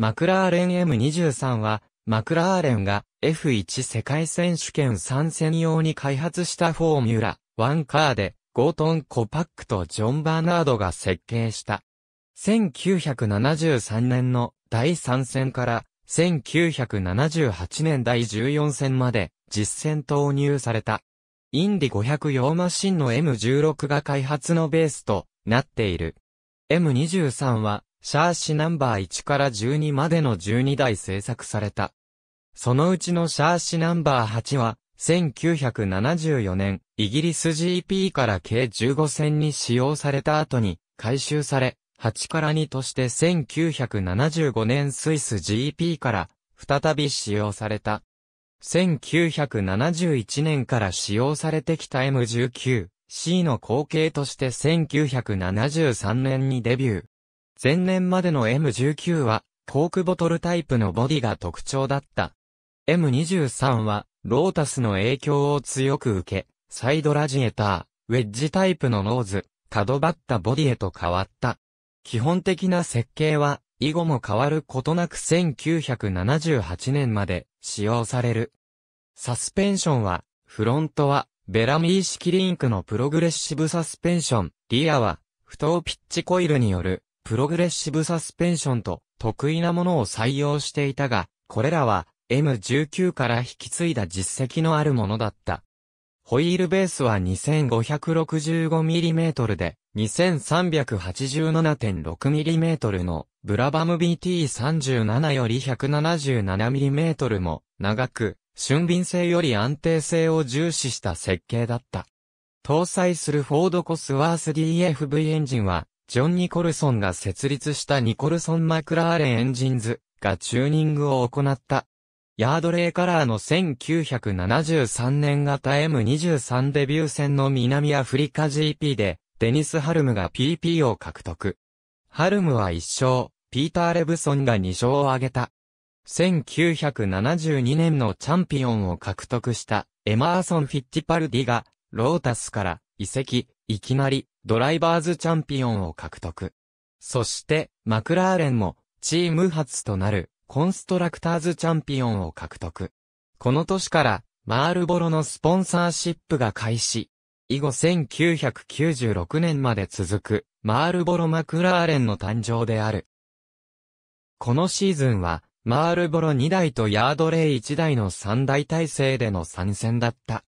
マクラーレン M23 は、マクラーレンが F1 世界選手権参戦用に開発したフォーミュラ1カーでゴートンコパックとジョン・バーナードが設計した。1973年の第3戦から1978年第14戦まで実戦投入された。インディ500用マシンの M16 が開発のベースとなっている。M23 はシャーシナンバー1から12までの12台製作された。そのうちのシャーシナンバー8は、1974年、イギリス GP から計15戦に使用された後に、回収され、8から2として1975年スイス GP から、再び使用された。1971年から使用されてきた M19C の後継として1973年にデビュー。前年までの M19 は、コークボトルタイプのボディが特徴だった。M23 は、ロータスの影響を強く受け、サイドラジエター、ウェッジタイプのノーズ、角張ったボディへと変わった。基本的な設計は、以後も変わることなく1978年まで使用される。サスペンションは、フロントは、ベラミー式リンクのプログレッシブサスペンション、リアは、不等ピッチコイルによるプログレッシブサスペンションと得意なものを採用していたが、これらは M19 から引き継いだ実績のあるものだった。ホイールベースは 2565mm で 2387.6mm のブラバム BT37 より 177mm も長く、俊敏性より安定性を重視した設計だった。搭載するフォードコスワース DFV エンジンはジョン・ニコルソンが設立したニコルソン・マクラーレン・エンジンズがチューニングを行った。ヤードレイカラーの1973年型 M23 デビュー戦の南アフリカ GP で、デニス・ハルムが PP を獲得。ハルムは1勝、ピーター・レブソンが2勝を挙げた。1972年のチャンピオンを獲得したエマーソン・フィッチパルディがロータスから移籍、いきなり、ドライバーズチャンピオンを獲得。そして、マクラーレンも、チーム初となる、コンストラクターズチャンピオンを獲得。この年から、マールボロのスポンサーシップが開始。以後1996年まで続く、マールボロ・マクラーレンの誕生である。このシーズンは、マールボロ2台とヤードレイ1台の3台体制での参戦だった。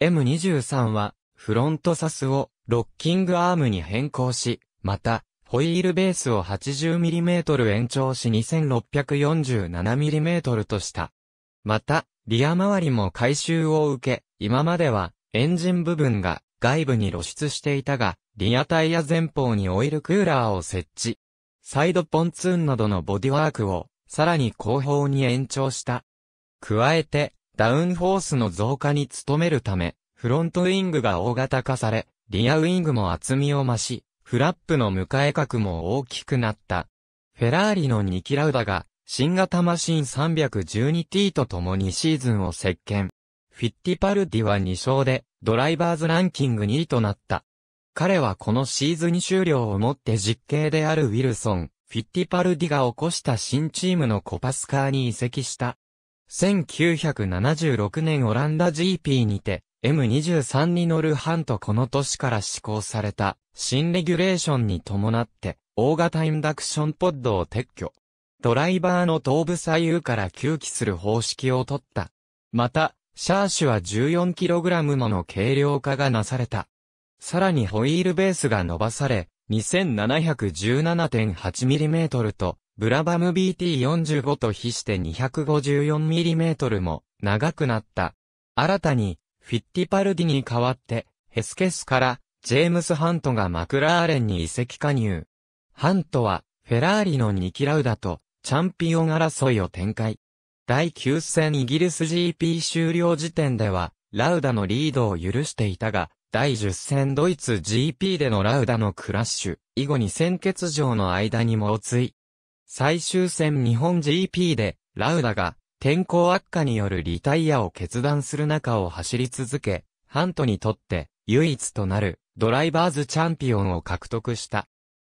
M23 は、フロントサスをロッキングアームに変更し、また、ホイールベースを 80mm 延長し 2647mm とした。また、リア周りも回収を受け、今まではエンジン部分が外部に露出していたが、リアタイヤ前方にオイルクーラーを設置。サイドポンツーンなどのボディワークを、さらに後方に延長した。加えて、ダウンフォースの増加に努めるため、フロントウィングが大型化され、リアウィングも厚みを増し、フラップの迎え角も大きくなった。フェラーリのニキラウダが、新型マシン 312T と共にシーズンを席巻。フィッティパルディは2勝で、ドライバーズランキング2位となった。彼はこのシーズン終了をもって実刑であるウィルソン、フィッティパルディが起こした新チームのコパスカーに移籍した。1976年オランダ GP にて、M23 に乗る班とこの年から施行された新レギュレーションに伴って大型インダクションポッドを撤去。ドライバーの頭部左右から吸気する方式を取った。また、シャーシュは 14kg もの軽量化がなされた。さらにホイールベースが伸ばされ、2717.8mm と、ブラバム BT45 と比して 254mm も長くなった。新たに、フィッティパルディに代わって、ヘスケスから、ジェームス・ハントがマクラーレンに移籍加入。ハントは、フェラーリのニキラウダと、チャンピオン争いを展開。第9戦イギリス GP 終了時点では、ラウダのリードを許していたが、第10戦ドイツ GP でのラウダのクラッシュ、以後に先欠場の間にも追。最終戦日本 GP で、ラウダが天候悪化によるリタイアを決断する中を走り続け、ハントにとって唯一となるドライバーズチャンピオンを獲得した。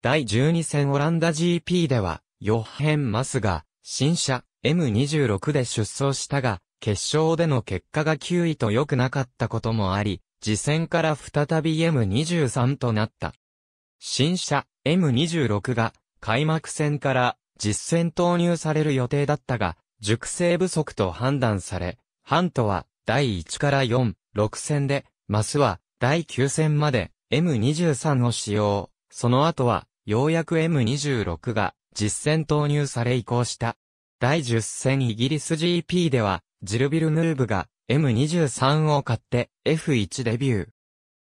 第12戦オランダ GP では、ヨッヘン・マスが新車 M26 で出走したが、決勝での結果が9位と良くなかったこともあり、次戦から再び M23 となった。新車 M26 が開幕戦から実戦投入される予定だったが、熟成不足と判断され、ハントは第1から4、6戦で、マスは第9戦まで M23 を使用。その後は、ようやく M26 が実戦投入され移行した。第10戦イギリス GP では、ジルビルヌーブが M23 を買って F1 デビュー。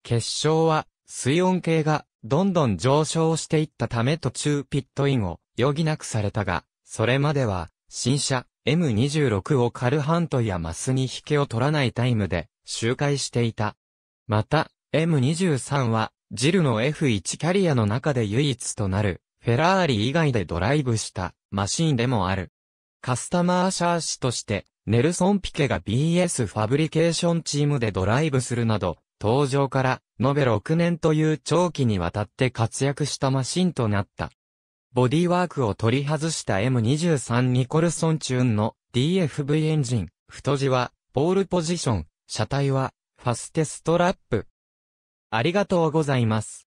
決勝は、水温計がどんどん上昇していったため途中ピットインを余儀なくされたが、それまでは、新車、M26 をカルハントやマスに引けを取らないタイムで周回していた。また、M23 は、ジルの F1 キャリアの中で唯一となる、フェラーリ以外でドライブしたマシンでもある。カスタマーシャーシとして、ネルソン・ピケが BS ファブリケーションチームでドライブするなど、登場から延べ6年という長期にわたって活躍したマシンとなった。ボディワークを取り外した M23 ニコルソンチューンの DFV エンジン、太字は、ボールポジション、車体は、ファステストラップ。ありがとうございます。